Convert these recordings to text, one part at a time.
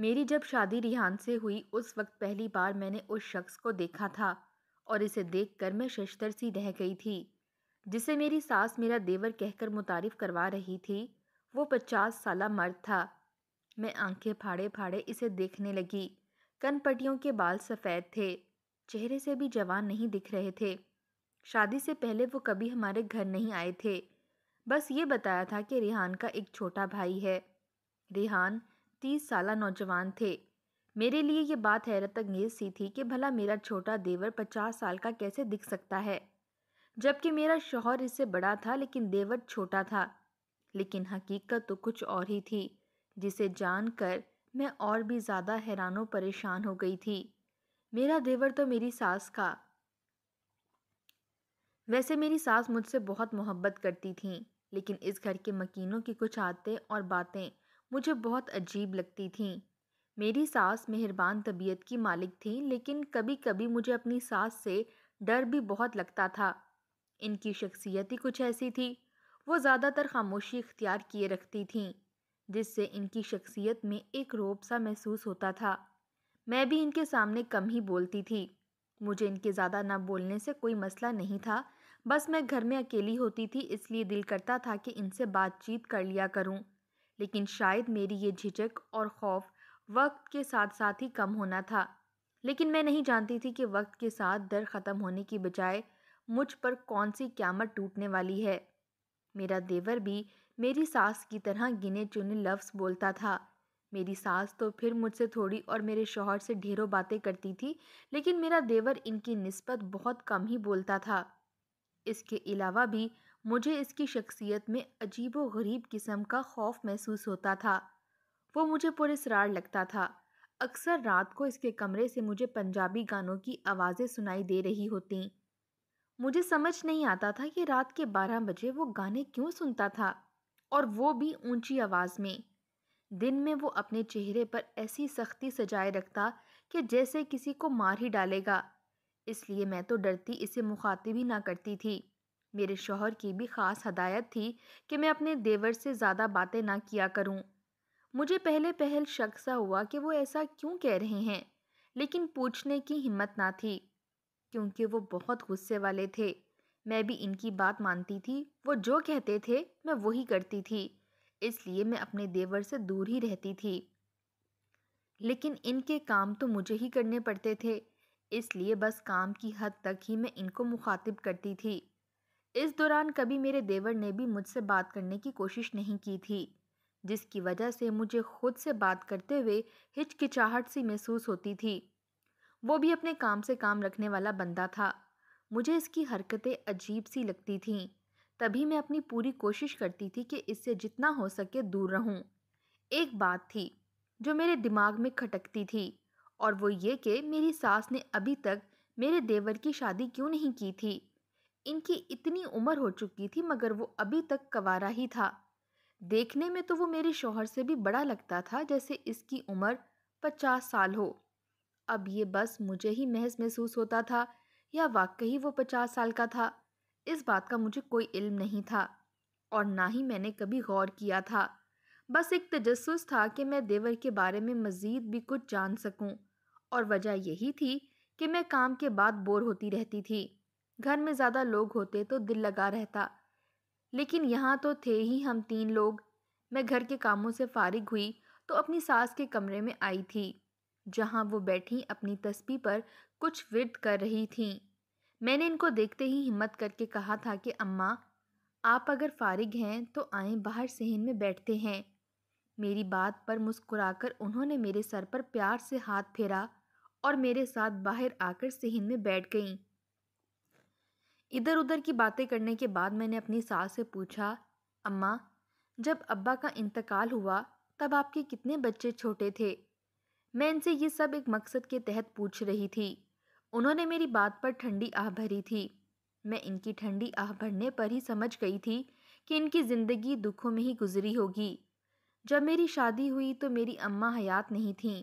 मेरी जब शादी रिहान से हुई उस वक्त पहली बार मैंने उस शख्स को देखा था और इसे देखकर मैं शशतर सी रह गई थी जिसे मेरी सास मेरा देवर कहकर मुतारिफ करवा रही थी वो पचास साल मर्द था मैं आंखें फाड़े फाड़े इसे देखने लगी कनपटियों के बाल सफ़ेद थे चेहरे से भी जवान नहीं दिख रहे थे शादी से पहले वो कभी हमारे घर नहीं आए थे बस ये बताया था कि रिहान का एक छोटा भाई है रिहान तीस साल नौजवान थे मेरे लिए ये बात हैरत अंगेज सी थी कि भला मेरा छोटा देवर पचास साल का कैसे दिख सकता है जबकि मेरा शौहर इससे बड़ा था लेकिन देवर छोटा था लेकिन हकीकत तो कुछ और ही थी जिसे जानकर मैं और भी ज़्यादा हैरानों परेशान हो गई थी मेरा देवर तो मेरी सास का वैसे मेरी सास मुझसे बहुत मोहब्बत करती थी लेकिन इस घर के मकीनों की कुछ आदतें और बातें मुझे बहुत अजीब लगती थीं मेरी सास मेहरबान तबीयत की मालिक थीं लेकिन कभी कभी मुझे अपनी सास से डर भी बहुत लगता था इनकी शख्सियत ही कुछ ऐसी थी वो ज़्यादातर खामोशी इख्तियार किए रखती थीं जिससे इनकी शख्सियत में एक रोब सा महसूस होता था मैं भी इनके सामने कम ही बोलती थी मुझे इनके ज़्यादा ना बोलने से कोई मसला नहीं था बस मैं घर में अकेली होती थी इसलिए दिल करता था कि इनसे बातचीत कर लिया करूं। लेकिन शायद मेरी ये झिझक और खौफ वक्त के साथ साथ ही कम होना था लेकिन मैं नहीं जानती थी कि वक्त के साथ डर ख़त्म होने की बजाय मुझ पर कौन सी क्यामत टूटने वाली है मेरा देवर भी मेरी सास की तरह गिने चुने लफ्ज़ बोलता था मेरी सास तो फिर मुझसे थोड़ी और मेरे शोहर से ढेरों बातें करती थी लेकिन मेरा देवर इनकी नस्बत बहुत कम ही बोलता था इसके अलावा भी मुझे इसकी शख्सियत में अजीब व गरीब किस्म का खौफ महसूस होता था वो मुझे पुरेसरार लगता था अक्सर रात को इसके कमरे से मुझे पंजाबी गानों की आवाज़ें सुनाई दे रही होती मुझे समझ नहीं आता था कि रात के बारह बजे वो गाने क्यों सुनता था और वो भी ऊंची आवाज़ में दिन में वो अपने चेहरे पर ऐसी सख्ती सजाए रखता कि जैसे किसी को मार ही डालेगा इसलिए मैं तो डरती इसे मुखातिब ही ना करती थी मेरे शोहर की भी ख़ास हदायत थी कि मैं अपने देवर से ज़्यादा बातें ना किया करूं। मुझे पहले पहल शक सा हुआ कि वो ऐसा क्यों कह रहे हैं लेकिन पूछने की हिम्मत ना थी क्योंकि वो बहुत गुस्से वाले थे मैं भी इनकी बात मानती थी वो जो कहते थे मैं वही करती थी इसलिए मैं अपने देवर से दूर ही रहती थी लेकिन इनके काम तो मुझे ही करने पड़ते थे इसलिए बस काम की हद तक ही मैं इनको मुखातिब करती थी इस दौरान कभी मेरे देवर ने भी मुझसे बात करने की कोशिश नहीं की थी जिसकी वजह से मुझे खुद से बात करते हुए हिचकिचाहट सी महसूस होती थी वो भी अपने काम से काम रखने वाला बंदा था मुझे इसकी हरकतें अजीब सी लगती थीं तभी मैं अपनी पूरी कोशिश करती थी कि इससे जितना हो सके दूर रहूं। एक बात थी जो मेरे दिमाग में खटकती थी और वो ये कि मेरी सास ने अभी तक मेरे देवर की शादी क्यों नहीं की थी इनकी इतनी उम्र हो चुकी थी मगर वो अभी तक कवारा ही था देखने में तो वो मेरे शोहर से भी बड़ा लगता था जैसे इसकी उम्र पचास साल हो अब ये बस मुझे ही महज महसूस होता था या वाकई वो पचास साल का था इस बात का मुझे कोई इल्म नहीं था और ना ही मैंने कभी गौर किया था बस एक तजस था कि मैं देवर के बारे में मज़ीद भी कुछ जान सकूं और वजह यही थी कि मैं काम के बाद बोर होती रहती थी घर में ज़्यादा लोग होते तो दिल लगा रहता लेकिन यहाँ तो थे ही हम तीन लोग मैं घर के कामों से फारिग हुई तो अपनी सास के कमरे में आई थी जहाँ वो बैठी अपनी तस्बी पर कुछ विर्द कर रही थी मैंने इनको देखते ही हिम्मत करके कहा था कि अम्मा आप अगर फारिग हैं तो आए बाहर सहन में बैठते हैं मेरी बात पर मुस्कुराकर उन्होंने मेरे सर पर प्यार से हाथ फेरा और मेरे साथ बाहर आकर सहन में बैठ गईं इधर उधर की बातें करने के बाद मैंने अपनी सास से पूछा अम्मा जब अब्बा का इंतकाल हुआ तब आपके कितने बच्चे छोटे थे मैं इनसे ये सब एक मकसद के तहत पूछ रही थी उन्होंने मेरी बात पर ठंडी आह भरी थी मैं इनकी ठंडी आह भरने पर ही समझ गई थी कि इनकी ज़िंदगी दुखों में ही गुजरी होगी जब मेरी शादी हुई तो मेरी अम्मा हयात नहीं थीं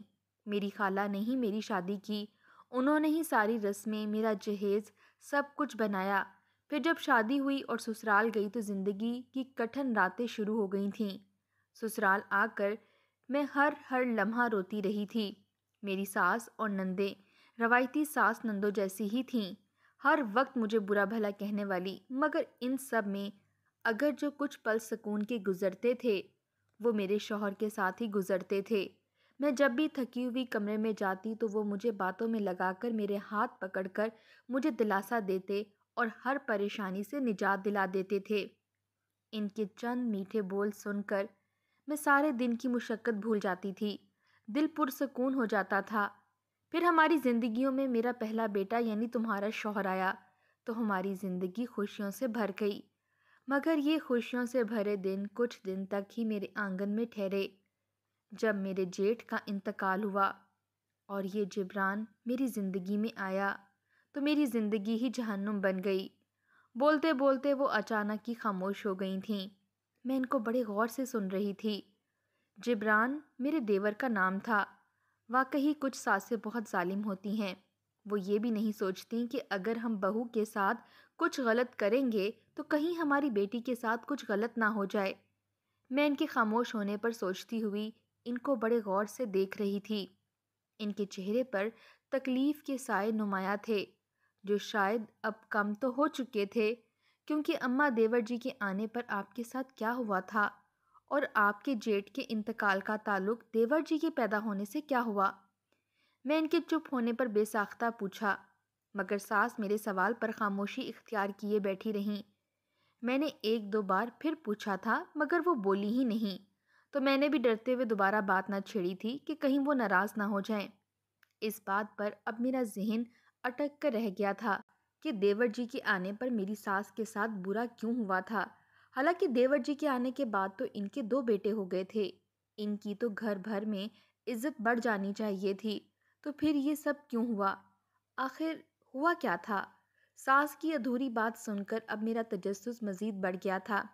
मेरी खाला ने ही मेरी शादी की उन्होंने ही सारी रस्में मेरा जहेज़ सब कुछ बनाया फिर जब शादी हुई और ससुराल गई तो ज़िंदगी की कठिन रातें शुरू हो गई थीं ससुराल आकर मैं हर हर लम्हा रोती रही थी मेरी सास और नंदे रवायती सास नंदों जैसी ही थीं हर वक्त मुझे बुरा भला कहने वाली मगर इन सब में अगर जो कुछ पल सुकून के गुजरते थे वो मेरे शौहर के साथ ही गुजरते थे मैं जब भी थकी हुई कमरे में जाती तो वो मुझे बातों में लगाकर मेरे हाथ पकड़कर मुझे दिलासा देते और हर परेशानी से निजात दिला देते थे इनके चंद मीठे बोल सुनकर मैं सारे दिन की मुशक्क़त भूल जाती थी दिल पुरसकून हो जाता था फिर हमारी ज़िंदगियों में मेरा पहला बेटा यानी तुम्हारा शोहर आया तो हमारी ज़िंदगी खुशियों से भर गई मगर ये खुशियों से भरे दिन कुछ दिन तक ही मेरे आंगन में ठहरे जब मेरे जेठ का इंतकाल हुआ और ये जिब्रान मेरी ज़िंदगी में आया तो मेरी ज़िंदगी ही जहन्नुम बन गई बोलते बोलते वो अचानक ही खामोश हो गई थी मैं इनको बड़े गौर से सुन रही थी जिब्रान मेरे देवर का नाम था वाकई कुछ सासें बहुत ालिम होती हैं वो ये भी नहीं सोचती कि अगर हम बहू के साथ कुछ गलत करेंगे तो कहीं हमारी बेटी के साथ कुछ गलत ना हो जाए मैं इनके खामोश होने पर सोचती हुई इनको बड़े गौर से देख रही थी इनके चेहरे पर तकलीफ़ के साए नुमाया थे जो शायद अब कम तो हो चुके थे क्योंकि अम्मा देवर जी के आने पर आपके साथ क्या हुआ था और आपके जेठ के इंतकाल का ताल्लुक देवर जी के पैदा होने से क्या हुआ मैं इनके चुप होने पर बेसाख्ता पूछा मगर सास मेरे सवाल पर खामोशी इख्तियार किए बैठी रहीं मैंने एक दो बार फिर पूछा था मगर वो बोली ही नहीं तो मैंने भी डरते हुए दोबारा बात ना छेड़ी थी कि कहीं वो नाराज़ ना हो जाएं। इस बात पर अब मेरा जहन अटक कर रह गया था कि देवर जी के आने पर मेरी सास के साथ बुरा क्यों हुआ था हालांकि देवर जी के आने के बाद तो इनके दो बेटे हो गए थे इनकी तो घर भर में इज्जत बढ़ जानी चाहिए थी तो फिर ये सब क्यों हुआ आखिर हुआ क्या था सास की अधूरी बात सुनकर अब मेरा तजस मज़ीद बढ़ गया था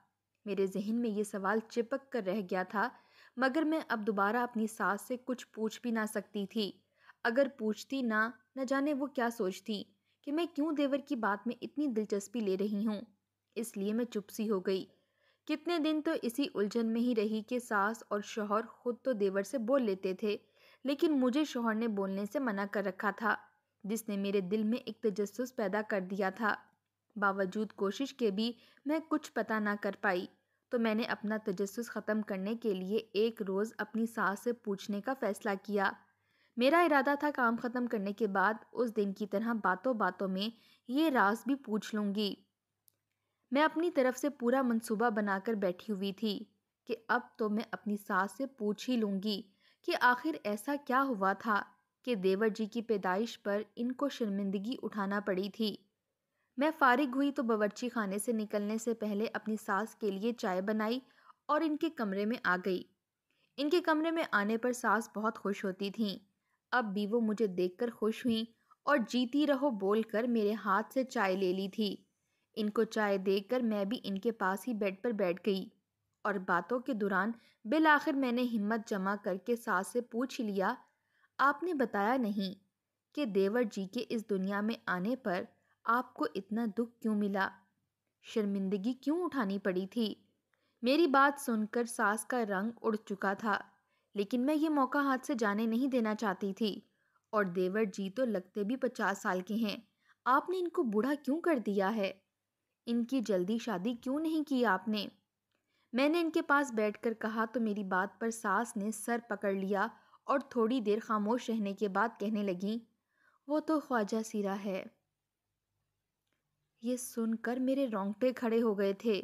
मेरे जहन में ये सवाल चिपक कर रह गया था मगर मैं अब दोबारा अपनी सास से कुछ पूछ भी ना सकती थी अगर पूछती ना न जाने वो क्या सोचती कि मैं क्यों देवर की बात में इतनी दिलचस्पी ले रही हूँ इसलिए मैं चुप सी हो गई कितने दिन तो इसी उलझन में ही रही कि सास और शोहर खुद तो देवर से बोल लेते थे लेकिन मुझे शोहर ने बोलने से मना कर रखा था जिसने मेरे दिल में एक तजस पैदा कर दिया था बावजूद कोशिश के भी मैं कुछ पता ना कर पाई तो मैंने अपना तजस ख़त्म करने के लिए एक रोज़ अपनी सास से पूछने का फ़ैसला किया मेरा इरादा था काम ख़त्म करने के बाद उस दिन की तरह बातों बातों में ये राज भी पूछ लूँगी मैं अपनी तरफ से पूरा मंसूबा बनाकर बैठी हुई थी कि अब तो मैं अपनी सास से पूछ ही लूँगी कि आखिर ऐसा क्या हुआ था कि देवर जी की पैदाइश पर इनको शर्मिंदगी उठाना पड़ी थी मैं फारिग हुई तो बावर्ची खाने से निकलने से पहले अपनी सास के लिए चाय बनाई और इनके कमरे में आ गई इनके कमरे में आने पर सास बहुत खुश होती थीं अब भी वो मुझे देखकर खुश हुई और जीती रहो बोलकर मेरे हाथ से चाय ले ली थी इनको चाय कर मैं भी इनके पास ही बेड पर बैठ गई और बातों के दौरान बिल आखिर मैंने हिम्मत जमा करके सास से पूछ लिया आपने बताया नहीं कि देवर जी के इस दुनिया में आने पर आपको इतना दुख क्यों मिला शर्मिंदगी क्यों उठानी पड़ी थी मेरी बात सुनकर सास का रंग उड़ चुका था लेकिन मैं ये मौका हाथ से जाने नहीं देना चाहती थी और देवर जी तो लगते भी पचास साल के हैं आपने इनको बूढ़ा क्यों कर दिया है इनकी जल्दी शादी क्यों नहीं की आपने मैंने इनके पास बैठकर कहा तो मेरी बात पर सास ने सर पकड़ लिया और थोड़ी देर खामोश रहने के बाद कहने लगी वो तो ख्वाजा सिरा है ये सुनकर मेरे रोंगटे खड़े हो गए थे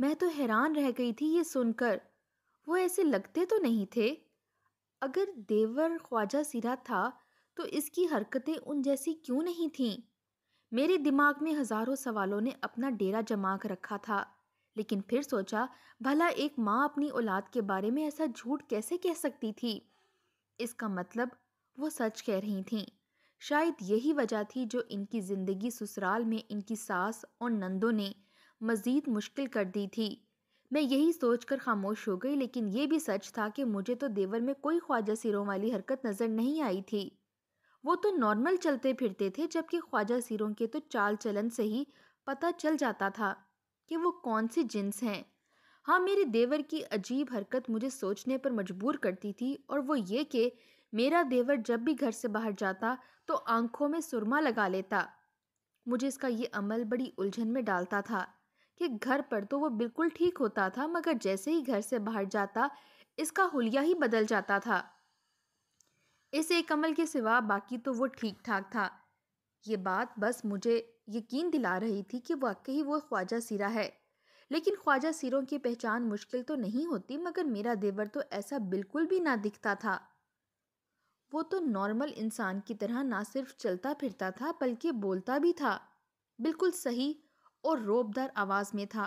मैं तो हैरान रह गई थी ये सुनकर वो ऐसे लगते तो नहीं थे अगर देवर ख्वाजा सिरा था तो इसकी हरकतें उन जैसी क्यों नहीं थीं मेरे दिमाग में हज़ारों सवालों ने अपना डेरा जमा कर रखा था लेकिन फिर सोचा भला एक माँ अपनी औलाद के बारे में ऐसा झूठ कैसे कह सकती थी इसका मतलब वो सच कह रही थीं शायद यही वजह थी जो इनकी ज़िंदगी ससुराल में इनकी सास और नंदों ने मज़ीद मुश्किल कर दी थी मैं यही सोचकर खामोश हो गई लेकिन ये भी सच था कि मुझे तो देवर में कोई ख्वाजा सिरों वाली हरकत नज़र नहीं आई थी वो तो नॉर्मल चलते फिरते थे जबकि ख्वाजा सिरों के तो चाल चलन से ही पता चल जाता था कि वो कौन सी जिन्स हैं हाँ मेरे देवर की अजीब हरकत मुझे सोचने पर मजबूर करती थी और वो ये कि मेरा देवर जब भी घर से बाहर जाता तो आंखों में सुरमा लगा लेता मुझे इसका ये अमल बड़ी उलझन में डालता था कि घर पर तो वो बिल्कुल ठीक होता था मगर जैसे ही घर से बाहर जाता इसका हुलिया ही बदल जाता था इस एक अमल के सिवा बाकी तो वो ठीक ठाक था ये बात बस मुझे यकीन दिला रही थी कि वाकई वो ख्वाजा सिरा है लेकिन ख्वाजा सिरों की पहचान मुश्किल तो नहीं होती मगर मेरा देवर तो ऐसा बिल्कुल भी ना दिखता था वो तो नॉर्मल इंसान की तरह ना सिर्फ चलता फिरता था बल्कि बोलता भी था बिल्कुल सही और रोबदार आवाज़ में था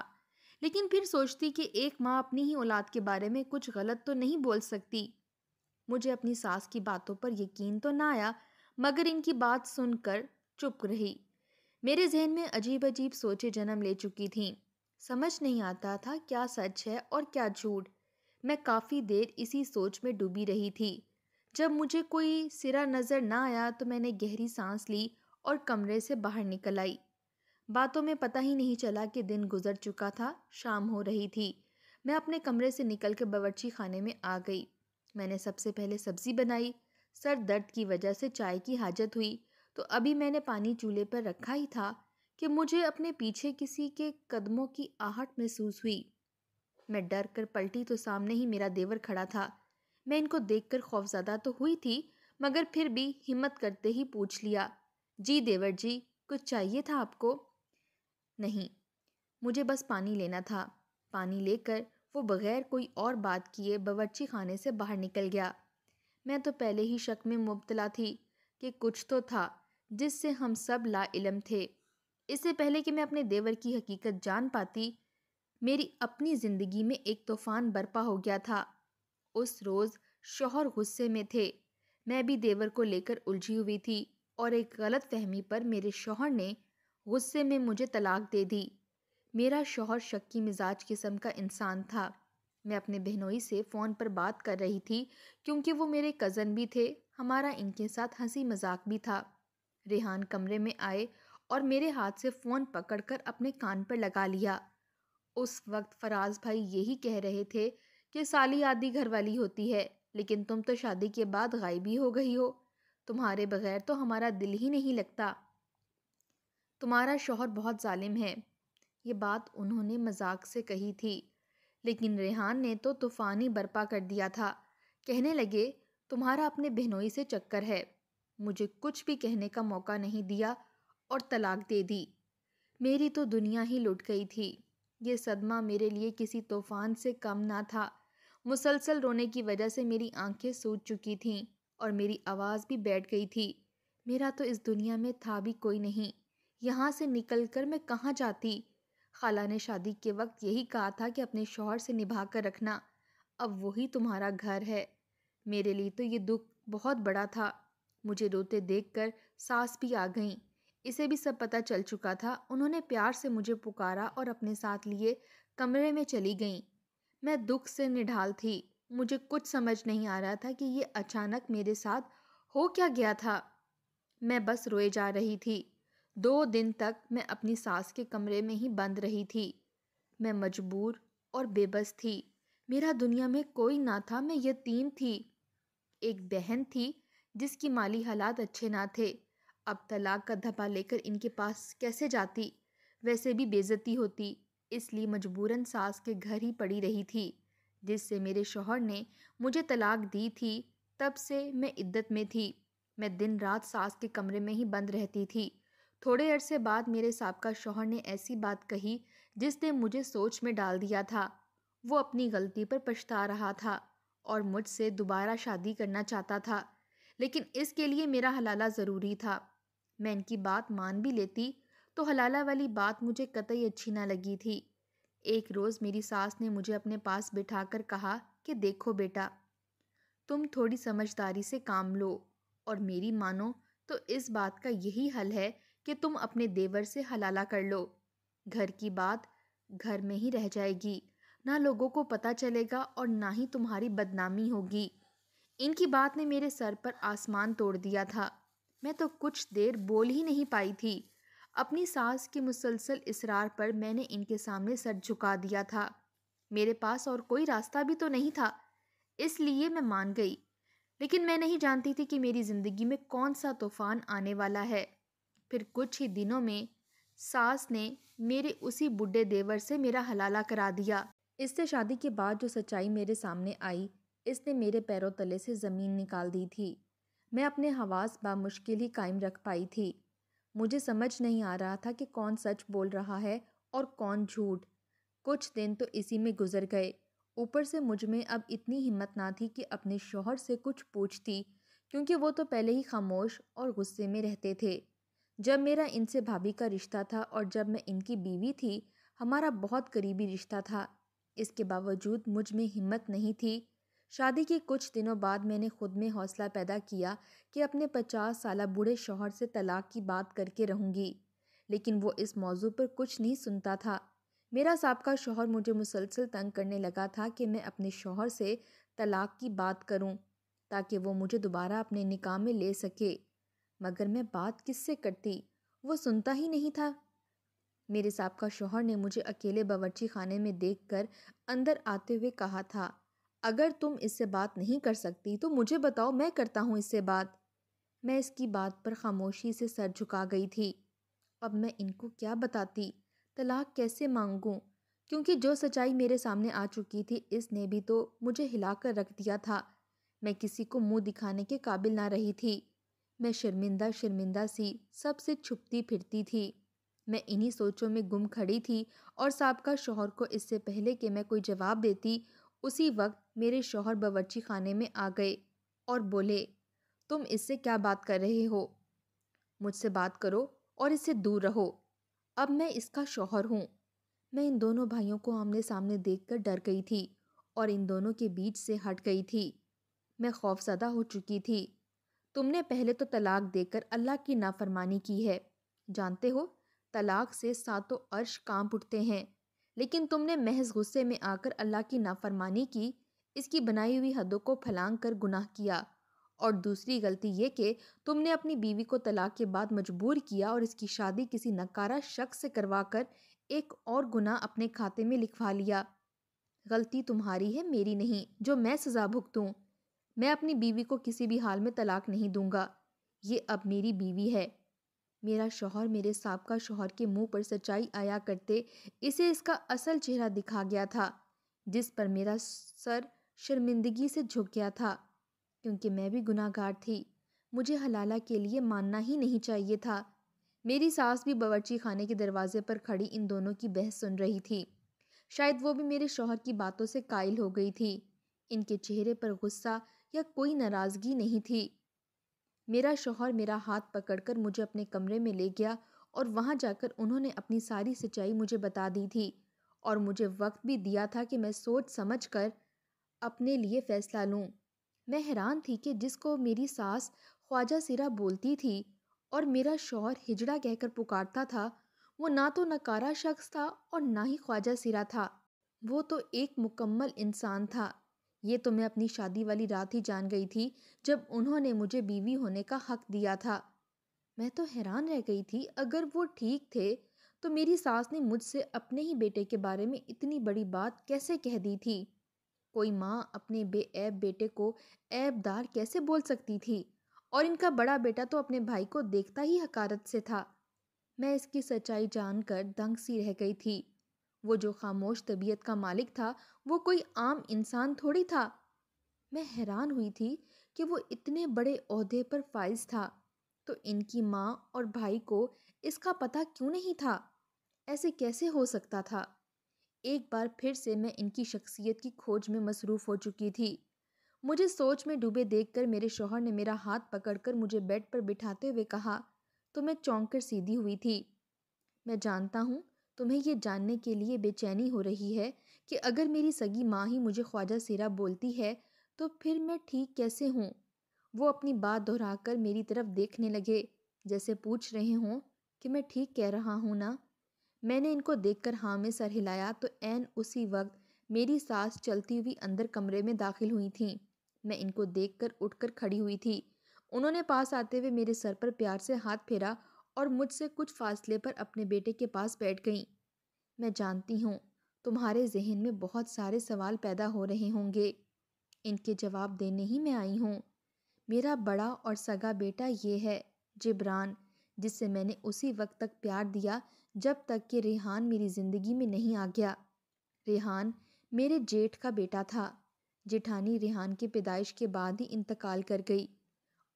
लेकिन फिर सोचती कि एक माँ अपनी ही औलाद के बारे में कुछ गलत तो नहीं बोल सकती मुझे अपनी सास की बातों पर यकीन तो ना आया मगर इनकी बात सुनकर चुप रही मेरे जहन में अजीब अजीब सोचें जन्म ले चुकी थीं समझ नहीं आता था क्या सच है और क्या झूठ मैं काफ़ी देर इसी सोच में डूबी रही थी जब मुझे कोई सिरा नज़र ना आया तो मैंने गहरी सांस ली और कमरे से बाहर निकल आई बातों में पता ही नहीं चला कि दिन गुजर चुका था शाम हो रही थी मैं अपने कमरे से निकल के बावर्ची खाने में आ गई मैंने सबसे पहले सब्ज़ी बनाई सर दर्द की वजह से चाय की हाजत हुई तो अभी मैंने पानी चूल्हे पर रखा ही था कि मुझे अपने पीछे किसी के कदमों की आहट महसूस हुई मैं डर कर पलटी तो सामने ही मेरा देवर खड़ा था मैं इनको देखकर खौफजदा तो हुई थी मगर फिर भी हिम्मत करते ही पूछ लिया जी देवर जी कुछ चाहिए था आपको नहीं मुझे बस पानी लेना था पानी लेकर वो बगैर कोई और बात किए बावर्ची खाने से बाहर निकल गया मैं तो पहले ही शक में मुबतला थी कि कुछ तो था जिससे हम सब ला इलम थे इससे पहले कि मैं अपने देवर की हकीकत जान पाती मेरी अपनी ज़िंदगी में एक तूफ़ान बर्पा हो गया था उस रोज़ शोहर गुस्से में थे मैं भी देवर को लेकर उलझी हुई थी और एक गलत फहमी पर मेरे शोहर ने गुस्से में मुझे तलाक दे दी मेरा शोहर शक्की मिजाज किस्म का इंसान था मैं अपने बहनोई से फ़ोन पर बात कर रही थी क्योंकि वो मेरे कज़न भी थे हमारा इनके साथ हंसी मजाक भी था रेहान कमरे में आए और मेरे हाथ से फ़ोन पकड़कर अपने कान पर लगा लिया उस वक्त फराज भाई यही कह रहे थे कि साली घर घरवाली होती है लेकिन तुम तो शादी के बाद गायबी हो गई हो तुम्हारे बगैर तो हमारा दिल ही नहीं लगता तुम्हारा शोहर बहुत ालिम है ये बात उन्होंने मजाक से कही थी लेकिन रेहान ने तो तूफ़ानी बर्पा कर दिया था कहने लगे तुम्हारा अपने बहनोई से चक्कर है मुझे कुछ भी कहने का मौका नहीं दिया और तलाक दे दी मेरी तो दुनिया ही लुट गई थी ये सदमा मेरे लिए किसी तूफान से कम ना था मुसलसल रोने की वजह से मेरी आंखें सूज चुकी थीं और मेरी आवाज़ भी बैठ गई थी मेरा तो इस दुनिया में था भी कोई नहीं यहाँ से निकल कर मैं कहाँ जाती खाला ने शादी के वक्त यही कहा था कि अपने शोहर से निभा कर रखना अब वही तुम्हारा घर है मेरे लिए तो ये दुख बहुत बड़ा था मुझे रोते देख कर सास भी आ गईं इसे भी सब पता चल चुका था उन्होंने प्यार से मुझे पुकारा और अपने साथ लिए कमरे में चली गईं मैं दुख से निढाल थी मुझे कुछ समझ नहीं आ रहा था कि ये अचानक मेरे साथ हो क्या गया था मैं बस रोए जा रही थी दो दिन तक मैं अपनी सास के कमरे में ही बंद रही थी मैं मजबूर और बेबस थी मेरा दुनिया में कोई ना था मैं यतीम थी एक बहन थी जिसकी माली हालात अच्छे ना थे अब तलाक का धब्बा लेकर इनके पास कैसे जाती वैसे भी बेज़ती होती इसलिए मजबूरन सास के घर ही पड़ी रही थी जिससे मेरे शोहर ने मुझे तलाक दी थी तब से मैं इद्दत में थी मैं दिन रात सास के कमरे में ही बंद रहती थी थोड़े अरसे बाद मेरे सबका शोहर ने ऐसी बात कही जिसने मुझे सोच में डाल दिया था वो अपनी गलती पर पछता रहा था और मुझसे दोबारा शादी करना चाहता था लेकिन इसके लिए मेरा हलाला ज़रूरी था मैं इनकी बात मान भी लेती तो हलाला वाली बात मुझे कतई अच्छी ना लगी थी एक रोज़ मेरी सास ने मुझे अपने पास बिठाकर कहा कि देखो बेटा तुम थोड़ी समझदारी से काम लो और मेरी मानो तो इस बात का यही हल है कि तुम अपने देवर से हलाला कर लो घर की बात घर में ही रह जाएगी ना लोगों को पता चलेगा और ना ही तुम्हारी बदनामी होगी इनकी बात ने मेरे सर पर आसमान तोड़ दिया था मैं तो कुछ देर बोल ही नहीं पाई थी अपनी सास के मुसलसल इसरार पर मैंने इनके सामने सर झुका दिया था मेरे पास और कोई रास्ता भी तो नहीं था इसलिए मैं मान गई लेकिन मैं नहीं जानती थी कि मेरी ज़िंदगी में कौन सा तूफ़ान आने वाला है फिर कुछ ही दिनों में सास ने मेरे उसी बुढ़े देवर से मेरा हलाला करा दिया इससे शादी के बाद जो सच्चाई मेरे सामने आई इसने मेरे पैरों तले से ज़मीन निकाल दी थी मैं अपने हवास बामुश्किल ही कायम रख पाई थी मुझे समझ नहीं आ रहा था कि कौन सच बोल रहा है और कौन झूठ कुछ दिन तो इसी में गुजर गए ऊपर से मुझ में अब इतनी हिम्मत ना थी कि अपने शोहर से कुछ पूछती क्योंकि वो तो पहले ही खामोश और गुस्से में रहते थे जब मेरा इनसे भाभी का रिश्ता था और जब मैं इनकी बीवी थी हमारा बहुत करीबी रिश्ता था इसके बावजूद मुझ में हिम्मत नहीं थी शादी के कुछ दिनों बाद मैंने ख़ुद में हौसला पैदा किया कि अपने पचास साल बूढ़े शोहर से तलाक़ की बात करके रहूँगी लेकिन वो इस मौजू पर कुछ नहीं सुनता था मेरा सबका शोहर मुझे मुसलसल तंग करने लगा था कि मैं अपने शोहर से तलाक़ की बात करूं ताकि वो मुझे दोबारा अपने निकाह में ले सके मगर मैं बात किससे करती वो सुनता ही नहीं था मेरे सबका शोहर ने मुझे अकेले बावर्ची खाने में देखकर अंदर आते हुए कहा था अगर तुम इससे बात नहीं कर सकती तो मुझे बताओ मैं करता हूँ इससे बात मैं इसकी बात पर खामोशी से सर झुका गई थी अब मैं इनको क्या बताती तलाक कैसे मांगूँ क्योंकि जो सच्चाई मेरे सामने आ चुकी थी इसने भी तो मुझे हिला कर रख दिया था मैं किसी को मुंह दिखाने के काबिल ना रही थी मैं शर्मिंदा शर्मिंदा सी सबसे छुपती फिरती थी मैं इन्हीं सोचों में गुम खड़ी थी और साहब का शोहर को इससे पहले कि मैं कोई जवाब देती उसी वक्त मेरे शौहर बावर्ची खाने में आ गए और बोले तुम इससे क्या बात कर रहे हो मुझसे बात करो और इससे दूर रहो अब मैं इसका शौहर हूँ मैं इन दोनों भाइयों को आमने सामने देखकर डर गई थी और इन दोनों के बीच से हट गई थी मैं खौफजदा हो चुकी थी तुमने पहले तो तलाक देकर अल्लाह की नाफरमानी की है जानते हो तलाक से सातों अर्श कांप उठते हैं लेकिन तुमने महज गुस्से में आकर अल्लाह की नाफरमानी की इसकी बनाई हुई हदों को फैलांग कर गुनाह किया और दूसरी गलती ये कि तुमने अपनी बीवी को तलाक के बाद मजबूर किया और इसकी शादी किसी नकारा शख्स से करवा कर एक और गुनाह अपने खाते में लिखवा लिया गलती तुम्हारी है मेरी नहीं जो मैं सज़ा भुगतूँ मैं अपनी बीवी को किसी भी हाल में तलाक नहीं दूंगा ये अब मेरी बीवी है मेरा शौहर मेरे सबका शौहर के मुंह पर सच्चाई आया करते इसे इसका असल चेहरा दिखा गया था जिस पर मेरा सर शर्मिंदगी से झुक गया था क्योंकि मैं भी गुनाहगार थी मुझे हलाला के लिए मानना ही नहीं चाहिए था मेरी सास भी बावर्ची खाने के दरवाजे पर खड़ी इन दोनों की बहस सुन रही थी शायद वो भी मेरे शौहर की बातों से कायल हो गई थी इनके चेहरे पर गुस्सा या कोई नाराज़गी नहीं थी मेरा शोहर मेरा हाथ पकड़कर मुझे अपने कमरे में ले गया और वहाँ जाकर उन्होंने अपनी सारी सच्चाई मुझे बता दी थी और मुझे वक्त भी दिया था कि मैं सोच समझ कर अपने लिए फ़ैसला लूँ मैं हैरान थी कि जिसको मेरी सास ख्वाजा सिरा बोलती थी और मेरा शौहर हिजड़ा कहकर पुकारता था वो ना तो नकारा शख्स था और ना ही ख्वाजा सिरा था वो तो एक मुकम्मल इंसान था ये तो मैं अपनी शादी वाली रात ही जान गई थी जब उन्होंने मुझे बीवी होने का हक दिया था मैं तो हैरान रह गई थी अगर वो ठीक थे तो मेरी सास ने मुझसे अपने ही बेटे के बारे में इतनी बड़ी बात कैसे कह दी थी कोई माँ अपने बेऐब बेटे को ऐबदार कैसे बोल सकती थी और इनका बड़ा बेटा तो अपने भाई को देखता ही हकारत से था मैं इसकी सच्चाई जानकर दंग सी रह गई थी वो जो खामोश तबीयत का मालिक था वो कोई आम इंसान थोड़ी था मैं हैरान हुई थी कि वो इतने बड़े अहदे पर फाइज था तो इनकी माँ और भाई को इसका पता क्यों नहीं था ऐसे कैसे हो सकता था एक बार फिर से मैं इनकी शख्सियत की खोज में मसरूफ़ हो चुकी थी मुझे सोच में डूबे देखकर मेरे शोहर ने मेरा हाथ पकड़कर मुझे बेड पर बिठाते हुए कहा तो मैं चौंक कर सीधी हुई थी मैं जानता हूँ तुम्हें यह जानने के लिए बेचैनी हो रही है कि अगर मेरी सगी माँ ही मुझे ख्वाजा सिरा बोलती है तो फिर मैं ठीक कैसे हूँ वो अपनी बात दोहराकर मेरी तरफ देखने लगे जैसे पूछ रहे हों कि मैं ठीक कह रहा हूँ ना मैंने इनको देखकर हाँ में सर हिलाया तो एन उसी वक्त मेरी सास चलती हुई अंदर कमरे में दाखिल हुई थी मैं इनको देखकर उठकर खड़ी हुई थी उन्होंने पास आते हुए मेरे सर पर प्यार से हाथ फेरा और मुझसे कुछ फासले पर अपने बेटे के पास बैठ गईं मैं जानती हूँ तुम्हारे जहन में बहुत सारे सवाल पैदा हो रहे होंगे इनके जवाब देने ही मैं आई हूँ मेरा बड़ा और सगा बेटा ये है जिब्रान जिससे मैंने उसी वक्त तक प्यार दिया जब तक कि रेहान मेरी ज़िंदगी में नहीं आ गया रेहान मेरे जेठ का बेटा था जेठानी रेहान की पैदाइश के बाद ही इंतकाल कर गई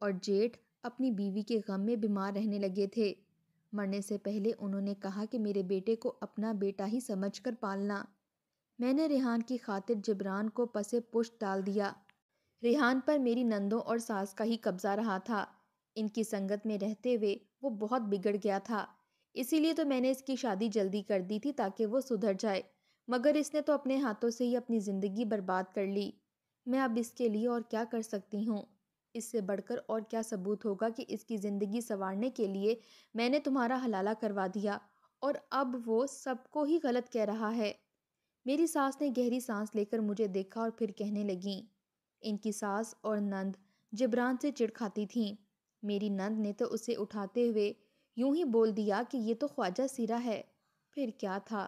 और जेठ अपनी बीवी के गम में बीमार रहने लगे थे मरने से पहले उन्होंने कहा कि मेरे बेटे को अपना बेटा ही समझकर पालना मैंने रेहान की खातिर जबरान को पसे पुष्ट डाल दिया रेहान पर मेरी नंदों और सास का ही कब्जा रहा था इनकी संगत में रहते हुए वो बहुत बिगड़ गया था इसीलिए तो मैंने इसकी शादी जल्दी कर दी थी ताकि वो सुधर जाए मगर इसने तो अपने हाथों से ही अपनी ज़िंदगी बर्बाद कर ली मैं अब इसके लिए और क्या कर सकती हूँ इससे बढ़कर और क्या सबूत होगा कि इसकी ज़िंदगी संवारने के लिए मैंने तुम्हारा हलाला करवा दिया और अब वो सबको ही गलत कह रहा है मेरी सास ने गहरी सांस लेकर मुझे देखा और फिर कहने लगी इनकी सास और नंद जिब्रान से चिड़ खाती थीं मेरी नंद ने तो उसे उठाते हुए यूं ही बोल दिया कि ये तो ख्वाजा सिरा है फिर क्या था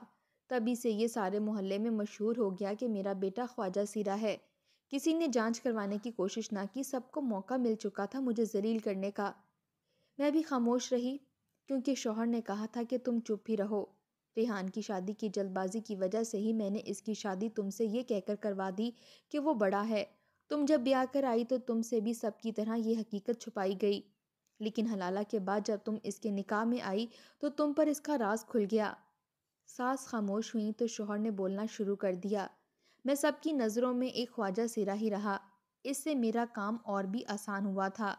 तभी से ये सारे मोहल्ले में मशहूर हो गया कि मेरा बेटा ख्वाजा सिरा है किसी ने जांच करवाने की कोशिश ना की सबको मौका मिल चुका था मुझे जलील करने का मैं भी खामोश रही क्योंकि शोहर ने कहा था कि तुम चुप ही रहो रिहान की शादी की जल्दबाजी की वजह से ही मैंने इसकी शादी तुमसे ये कहकर करवा दी कि वो बड़ा है तुम जब ब्याह कर आई तो तुमसे भी सब की तरह ये हकीकत छुपाई गई लेकिन हलाला के बाद जब तुम इसके निकाह में आई तो तुम पर इसका राज खुल गया सास खामोश हुई तो शोहर ने बोलना शुरू कर दिया मैं सबकी नज़रों में एक ख्वाजा सिरा ही रहा इससे मेरा काम और भी आसान हुआ था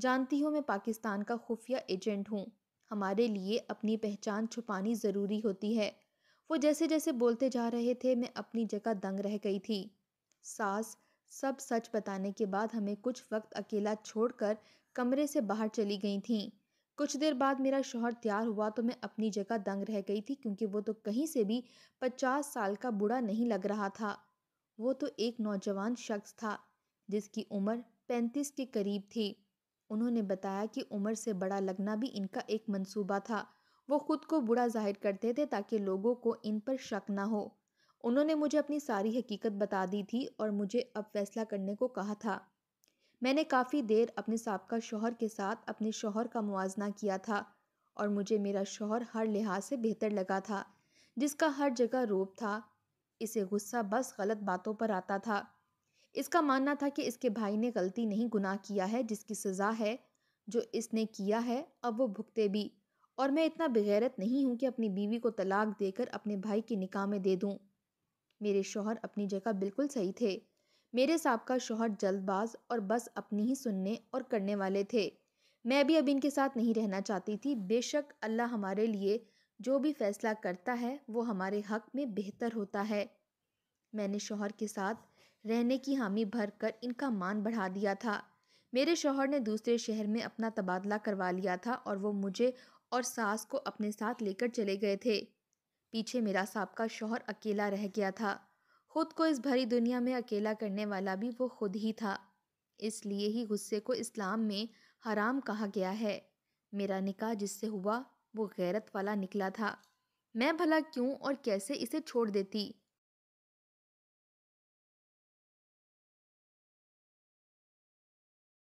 जानती हूँ मैं पाकिस्तान का खुफिया एजेंट हूँ हमारे लिए अपनी पहचान छुपानी ज़रूरी होती है वो जैसे जैसे बोलते जा रहे थे मैं अपनी जगह दंग रह गई थी सास सब सच बताने के बाद हमें कुछ वक्त अकेला छोड़कर कमरे से बाहर चली गई थीं कुछ देर बाद मेरा शोहर तैयार हुआ तो मैं अपनी जगह दंग रह गई थी क्योंकि वो तो कहीं से भी पचास साल का बूढ़ा नहीं लग रहा था वो तो एक नौजवान शख्स था जिसकी उम्र पैंतीस के करीब थी उन्होंने बताया कि उम्र से बड़ा लगना भी इनका एक मंसूबा था वो खुद को बुरा जाहिर करते थे ताकि लोगों को इन पर शक ना हो उन्होंने मुझे अपनी सारी हकीकत बता दी थी और मुझे अब फैसला करने को कहा था मैंने काफ़ी देर अपने सबका शोहर के साथ अपने शोहर का मुआजना किया था और मुझे मेरा शोहर हर लिहाज से बेहतर लगा था जिसका हर जगह रोब था इसे गुस्सा बस गलत बातों पर आता था इसका मानना था कि इसके भाई ने गलती नहीं गुनाह किया है जिसकी सज़ा है जो इसने किया है अब वो भुगते भी और मैं इतना बगैरत नहीं हूँ कि अपनी बीवी को तलाक देकर अपने भाई के निकाह में दे दूँ मेरे शोहर अपनी जगह बिल्कुल सही थे मेरे साहब का शोहर जल्दबाज और बस अपनी ही सुनने और करने वाले थे मैं भी अब इनके साथ नहीं रहना चाहती थी बेशक अल्लाह हमारे लिए जो भी फैसला करता है वो हमारे हक में बेहतर होता है मैंने शोहर के साथ रहने की हामी भर कर इनका मान बढ़ा दिया था मेरे शोहर ने दूसरे शहर में अपना तबादला करवा लिया था और वो मुझे और सास को अपने साथ लेकर चले गए थे पीछे मेरा साहब का शोहर अकेला रह गया था खुद को इस भरी दुनिया में अकेला करने वाला भी वो खुद ही था इसलिए ही गुस्से को इस्लाम में हराम कहा गया है मेरा निकाह जिससे हुआ वो गैरत वाला निकला था मैं भला क्यों और कैसे इसे छोड़ देती